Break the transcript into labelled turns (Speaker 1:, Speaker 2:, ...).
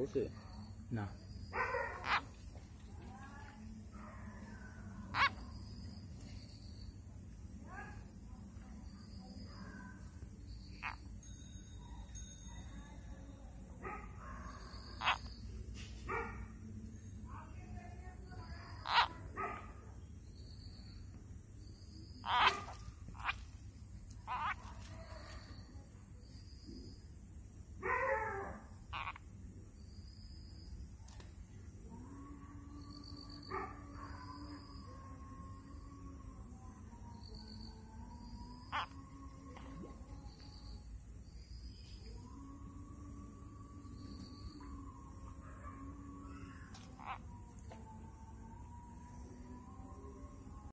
Speaker 1: Okay. Nah.